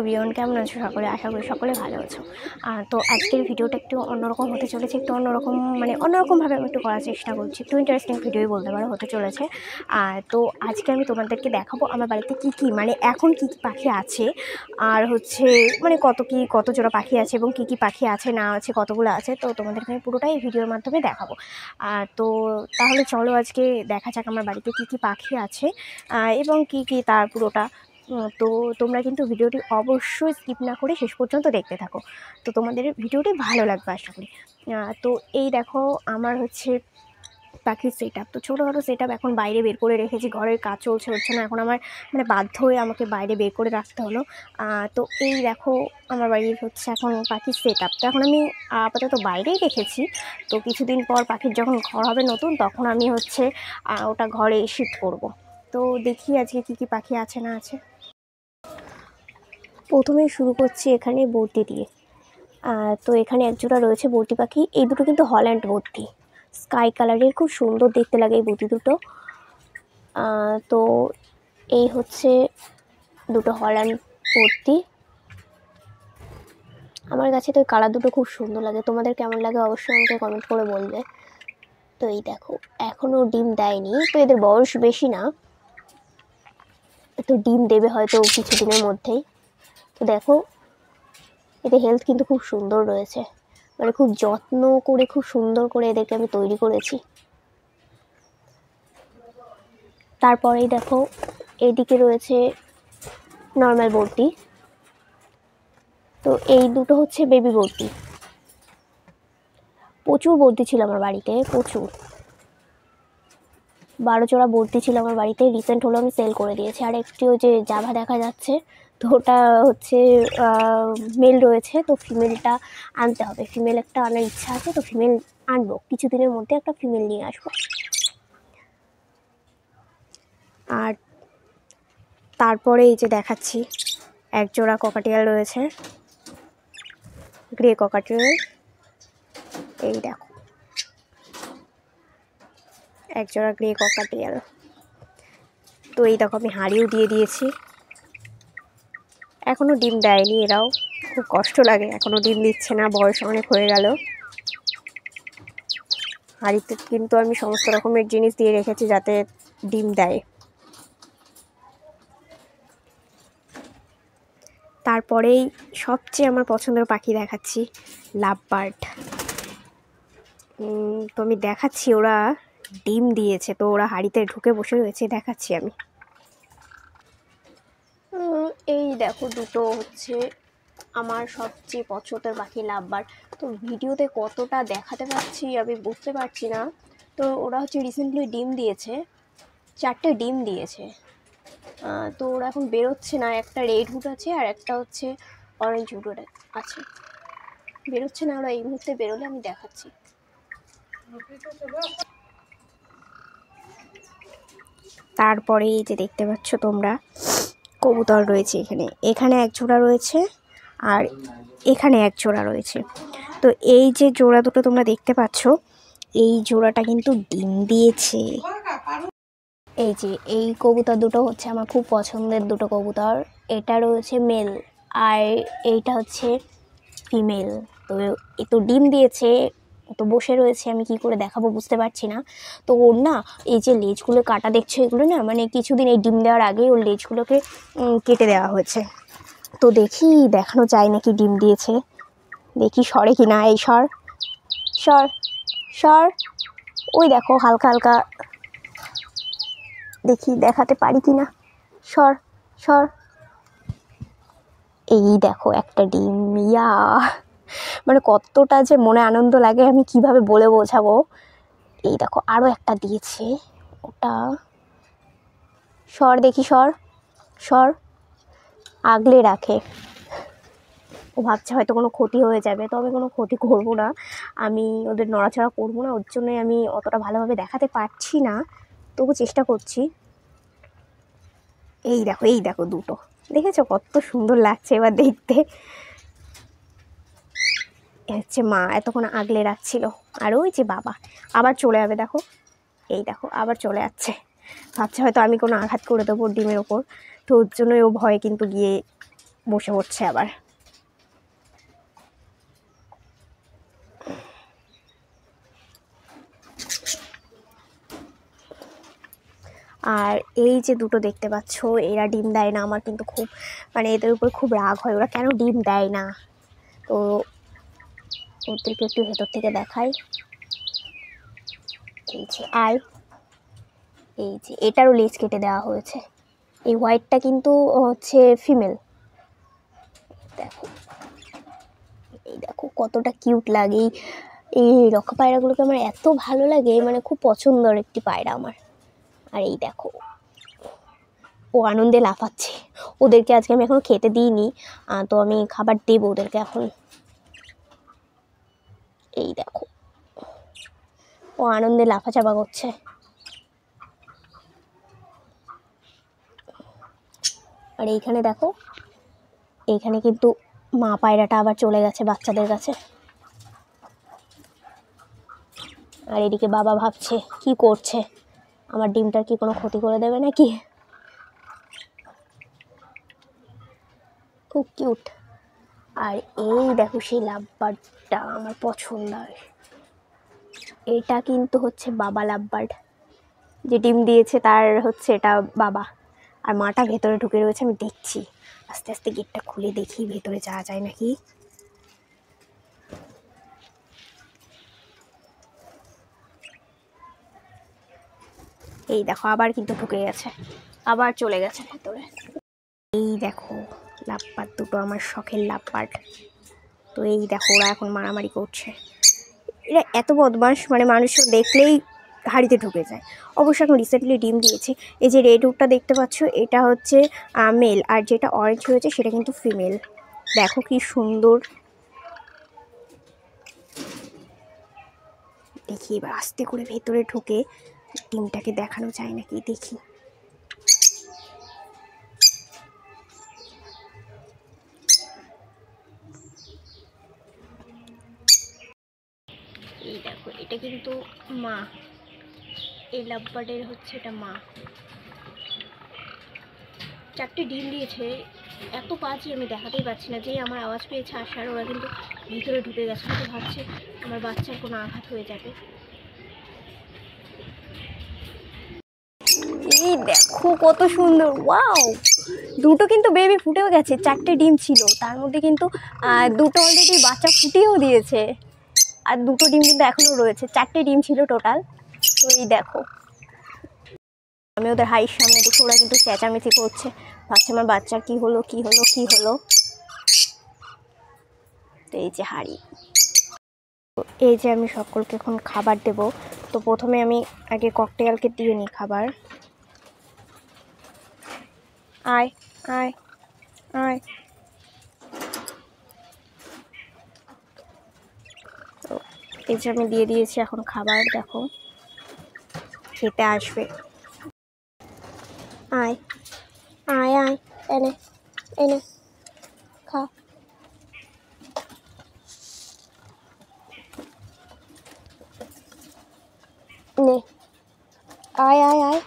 everyone কেমন আছো সকলে আশা করি সকলে ভালো আছো আর তো আজকের ভিডিওটা একটু অন্যরকম হতে চলেছে একটু অন্যরকম মানে অন্যরকমভাবে আমি একটু করার চেষ্টা করছি একটু ইন্টারেস্টিং ভিডিওই বলতে পারো হতে চলেছে আর তো আজকে আমি তোমাদেরকে দেখাবো আমার বাড়িতে কি কি মানে এখন কি কী পাখি আছে আর হচ্ছে মানে কত কি কত জোড়া পাখি আছে এবং কি কি পাখি আছে না আছে কতগুলো আছে তো তোমাদেরকে আমি পুরোটাই ভিডিওর মাধ্যমে দেখাবো আর তো তাহলে চলো আজকে দেখা যাক আমার বাড়িতে কি কি পাখি আছে এবং কি কি তার পুরোটা তো তোমরা কিন্তু ভিডিওটি অবশ্যই স্কিপ না করে শেষ পর্যন্ত দেখতে থাকো তো তোমাদের ভিডিওটি ভালো লাগবে আশা করি তো এই দেখো আমার হচ্ছে পাখির সেট আপ তো ছোটোখাটো সেট আপ এখন বাইরে বের করে রেখেছি ঘরের কাজ চলছে হচ্ছে না এখন আমার মানে বাধ্য হয়ে আমাকে বাইরে বের করে রাখতে হলো তো এই দেখো আমার বাড়ির হচ্ছে এখন পাখির সেট আপ তো এখন আমি আপাতত বাইরেই রেখেছি তো কিছুদিন পর পাখির যখন ঘর হবে নতুন তখন আমি হচ্ছে ওটা ঘরে শিফট করব তো দেখি আজকে কি কি পাখি আছে না আছে প্রথমে শুরু করছি এখানে বর্তি দিয়ে তো এখানে একজোড়া রয়েছে বর্তি পাখি এই দুটো কিন্তু হল্যান্ড বর্তি স্কাই কালারের খুব সুন্দর দেখতে লাগে এই বর্তি দুটো তো এই হচ্ছে দুটো হল্যান্ড বর্তি আমার কাছে তো কালার দুটো খুব সুন্দর লাগে তোমাদের কেমন লাগে অবশ্যই আমাকে কমেন্ট করে বলবে তো এই দেখো এখনও ডিম দেয়নি তো এদের বয়স বেশি না তো ডিম দেবে হয়তো কিছুদিনের মধ্যেই তো দেখো এতে হেলথ কিন্তু খুব সুন্দর রয়েছে মানে খুব যত্ন করে খুব সুন্দর করে এদেরকে আমি তৈরি করেছি তারপরেই দেখো এইদিকে রয়েছে নর্মাল বোর্ডটি তো এই দুটো হচ্ছে বেবি বোর্ডটি প্রচুর বর্তি ছিল আমার বাড়িতে প্রচুর বারো জোড়া বর্তি ছিল আমার বাড়িতে রিসেন্ট হলো আমি সেল করে দিয়েছি আর একটি ওই যে জাভা দেখা যাচ্ছে তো ওটা হচ্ছে মেল রয়েছে তো ফিমেলটা আনতে হবে ফিমেল একটা আনার ইচ্ছা আছে তো ফিমেল আনবো কিছুদিনের মধ্যে একটা ফিমেল নিয়ে আসবো আর তারপরে এই যে দেখাচ্ছি এক জোড়া ককাটিয়াল রয়েছে গ্রে ককাটিয়াল এই দেখো এক জোড়া গ্রে ককাটিয়াল তো এই দেখো আমি হাড়িও দিয়ে দিয়েছি এখনও ডিম দেয়নি এরাও খুব কষ্ট লাগে এখনও ডিম দিচ্ছে না বয়স অনেক হয়ে গেল হাঁড়িতে কিন্তু আমি সমস্ত রকমের জিনিস দিয়ে রেখেছি যাতে ডিম দেয় তারপরেই সবচেয়ে আমার পছন্দের পাখি দেখাচ্ছি লাভ বার্ড তো আমি দেখাচ্ছি ওরা ডিম দিয়েছে তো ওরা হাড়িতে ঢুকে বসে রয়েছে দেখাচ্ছি আমি এই দেখো দুটো হচ্ছে আমার সবচেয়ে পছন্দের পাখি লাভবার তো ভিডিওতে কতটা দেখাতে পারছি আমি বুঝতে পারছি না তো ওরা হচ্ছে রিসেন্টলি ডিম দিয়েছে চারটে ডিম দিয়েছে তো ওরা এখন বেরোচ্ছে না একটা রেড হুট আছে আর একটা হচ্ছে অরেঞ্জ হুট আছে বেরোচ্ছে না ওরা এই মুহূর্তে বেরোলে আমি দেখাচ্ছি তারপরে এই যে দেখতে পাচ্ছ তোমরা কবুতর রয়েছে এখানে এখানে এক জোড়া রয়েছে আর এখানে এক জোড়া রয়েছে তো এই যে জোড়া দুটো তোমরা দেখতে পাচ্ছ এই জোড়াটা কিন্তু ডিম দিয়েছে এই যে এই কবুতর দুটো হচ্ছে আমার খুব পছন্দের দুটো কবুতর এটা রয়েছে মেল আর এইটা হচ্ছে ফিমেল তো এ তো ডিম দিয়েছে তো বসে রয়েছে আমি কি করে দেখাবো বুঝতে পারছি না তো ওর না এই যে লেজগুলো কাটা দেখছে এগুলো না মানে কিছুদিন এই ডিম দেওয়ার আগেই ওর লেজগুলোকে কেটে দেওয়া হয়েছে তো দেখি দেখানো যায় নাকি ডিম দিয়েছে দেখি সরে কি না এই সর সর সর ওই দেখো হালকা হালকা দেখি দেখাতে পারি কি না সর সর এই দেখো একটা ডিম ইয়া মানে কতটা যে মনে আনন্দ লাগে আমি কিভাবে বলে বোঝাবো এই দেখো আরও একটা দিয়েছে ওটা স্বর দেখি স্বর স্বর আগলে রাখে ও ভাবছে হয়তো কোনো ক্ষতি হয়ে যাবে তো আমি কোনো ক্ষতি করব না আমি ওদের নড়াচড়া করব না ওর জন্যই আমি অতটা ভালোভাবে দেখাতে পারছি না তবু চেষ্টা করছি এই দেখো এই দেখো দুটো দেখেছো কত সুন্দর লাগছে এবার দেখতে হচ্ছে মা এতক্ষণ আগলে রাখছিল আর ওই যে বাবা আবার চলে যাবে দেখো এই দেখো আবার চলে যাচ্ছে ভাবছে হয়তো আমি কোনো আঘাত করে দেবো ডিমের ওপর তো ওর জন্যই ও ভয়ে কিন্তু গিয়ে বসে পড়ছে আবার আর এই যে দুটো দেখতে পাচ্ছ এরা ডিম দেয় না আমার কিন্তু খুব মানে এদের উপর খুব রাগ হয় ওরা কেন ডিম দেয় না তো ওদেরকে একটু ভেতর থেকে দেখাই এই যে আই এই যে এটারও লেজ কেটে দেওয়া হয়েছে এই হোয়াইটটা কিন্তু হচ্ছে ফিমেল দেখো এই দেখো কতটা কিউট লাগে এই রক্ষা পায়রাগুলোকে আমার এত ভালো লাগে মানে খুব পছন্দর একটি পায়রা আমার আর এই দেখো ও আনন্দে লাফাচ্ছে ওদেরকে আজকে আমি এখন খেতে দিইনি তো আমি খাবার দেবো ওদেরকে এখন এই দেখো ও আনন্দে লাফাচাপা করছে আর এইখানে দেখো এইখানে কিন্তু মা পায়রাটা আবার চলে গেছে বাচ্চাদের কাছে আর এদিকে বাবা ভাবছে কি করছে আমার ডিমটার কি কোনো ক্ষতি করে দেবে নাকি খুব কিউট আর এই দেখো সেই লাভবারটা আমার পছন্দ হয় এটা কিন্তু হচ্ছে বাবা লাভবার যে ডিম দিয়েছে তার হচ্ছে এটা বাবা আর মাটা ভেতরে ঢুকে রয়েছে আমি দেখছি আস্তে আস্তে গেটটা খুলে দেখি ভেতরে যাওয়া যায় নাকি এই দেখো আবার কিন্তু ঢুকে গেছে আবার চলে গেছে ভেতরে এই দেখো লাভ পাট দুটো আমার শখের লাভ পাট তো এই দেখো ওরা এখন মারামারি করছে এরা এত বদমাস মানে মানুষ দেখলেই হাড়িতে ঢুকে যায় অবশ্য এখন রিসেন্টলি ডিম দিয়েছে এই যে রেড উডটা দেখতে পাচ্ছ এটা হচ্ছে মেল আর যেটা অরেঞ্জ হয়েছে সেটা কিন্তু ফিমেল দেখো কি সুন্দর দেখি এবার আস্তে করে ভেতরে ঢুকে ডিমটাকে দেখানো যায় নাকি দেখি মা এই লাভ বার্ডের হচ্ছে এটা মা চারটে ডিম দিয়েছে এত পাঁচই আমি দেখাতেই পাচ্ছি না যে আমার আওয়াজ পেয়েছে আসার ওরা কিন্তু ভিতরে ঢুকে গেছে তো ভাবছে আমার বাচ্চার কোনো আঘাত হয়ে যাবে এই দেখো কত সুন্দর ওয়াও দুটো কিন্তু বেবি ফুটেও গেছে চারটে ডিম ছিল তার মধ্যে কিন্তু দুটো অলরেডি বাচ্চা ফুটিয়েও দিয়েছে আর দুটো ডিম কিন্তু এখনও রয়েছে চারটে ডিম ছিল টোটাল তো এই দেখো আমি ওদের হাইয়ের সামনে দেখে ওরা কিন্তু চেঁচামেচি করছে ভাবছে আমার বাচ্চা কি হলো কি হলো কি হলো তো এই যে হাড়ি এই যে আমি সকলকে এখন খাবার দেব তো প্রথমে আমি আগে ককটেলকে দিয়ে নিই খাবার আয় আয় আয় এই যে আমি দিয়ে দিয়েছি এখন খাবার দেখো খেতে আসবে আয় আয় আয় এনে এনে খা নে আয় আয় আয়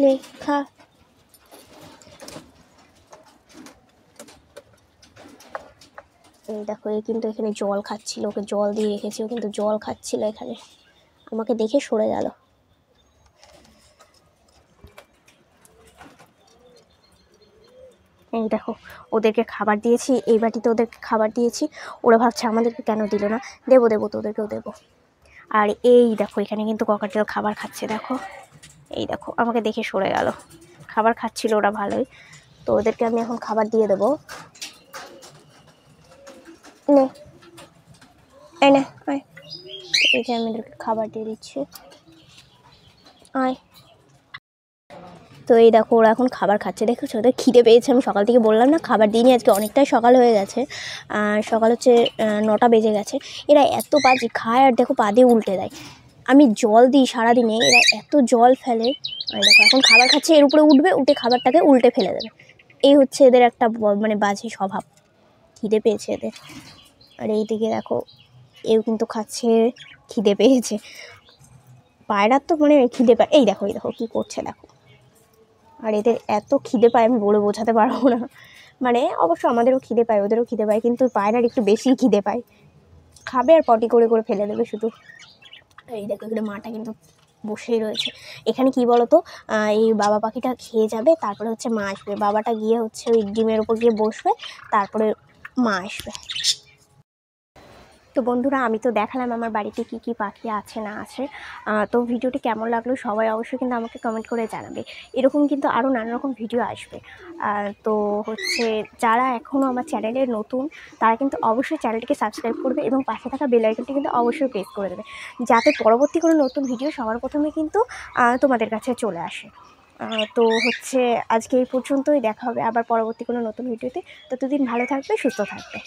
নে খা এই দেখো এ কিন্তু এখানে জল খাচ্ছিল ওকে জল দিয়ে রেখেছি ও কিন্তু জল খাচ্ছিল এখানে আমাকে দেখে সরে গেল এই দেখো ওদেরকে খাবার দিয়েছি এই বাটিতে ওদেরকে খাবার দিয়েছি ওরা ভাবছে আমাদেরকে কেন দিল না দেবো দেবো তো ওদেরকেও দেবো আর এই দেখো এখানে কিন্তু ককাটেল খাবার খাচ্ছে দেখো এই দেখো আমাকে দেখে সরে গেল খাবার খাচ্ছিল ওরা ভালোই তো ওদেরকে আমি এখন খাবার দিয়ে দেবো নে আয় না আয় এই যে আমি এদেরকে খাবার দিয়ে দিচ্ছি আয় তো এই দেখো ওরা এখন খাবার খাচ্ছে দেখেছো ওদের খিদে পেয়েছে আমি সকাল থেকে বললাম না খাবার দিইনি আজকে অনেকটাই সকাল হয়ে গেছে আর সকাল হচ্ছে নটা বেজে গেছে এরা এত বাজে খায় আর দেখো পা দিয়ে উল্টে দেয় আমি জল দিই সারাদিনে এরা এত জল ফেলে আর দেখো এখন খাবার খাচ্ছে এর উপরে উঠবে উঠে খাবারটাকে উল্টে ফেলে দেবে এই হচ্ছে এদের একটা মানে বাজে স্বভাব খিদে পেয়েছে এদের আর এইদিকে দেখো এও কিন্তু খাচ্ছে খিদে পেয়েছে পায়রার তো মানে খিদে পায় এই দেখো এই দেখো কী করছে দেখো আর এদের এত খিদে পায় আমি বলে বোঝাতে পারবো না মানে অবশ্য আমাদেরও খিদে পায় ওদেরও খিদে পায় কিন্তু পায়রার একটু বেশি খিদে পায় খাবে আর পটি করে করে ফেলে দেবে শুধু এই দেখো এখানে মাটা কিন্তু বসেই রয়েছে এখানে কি বলতো এই বাবা পাখিটা খেয়ে যাবে তারপরে হচ্ছে মা আসবে বাবাটা গিয়ে হচ্ছে ওই ডিমের ওপর গিয়ে বসবে তারপরে মা আসবে তো বন্ধুরা আমি তো দেখালাম আমার বাড়িতে কি কি পাখি আছে না আছে তো ভিডিওটি কেমন লাগলো সবাই অবশ্যই কিন্তু আমাকে কমেন্ট করে জানাবে এরকম কিন্তু আরও নানা রকম ভিডিও আসবে তো হচ্ছে যারা এখনও আমার চ্যানেলে নতুন তারা কিন্তু অবশ্যই চ্যানেলটিকে সাবস্ক্রাইব করবে এবং পাশে থাকা বেলাইকনটি কিন্তু অবশ্যই প্রেস করে দেবে যাতে পরবর্তী কোনো নতুন ভিডিও সবার প্রথমে কিন্তু তোমাদের কাছে চলে আসে তো হচ্ছে আজকে এই পর্যন্তই দেখা হবে আবার পরবর্তী কোনো নতুন ভিডিওতে ততদিন ভালো থাকবে সুস্থ থাকবে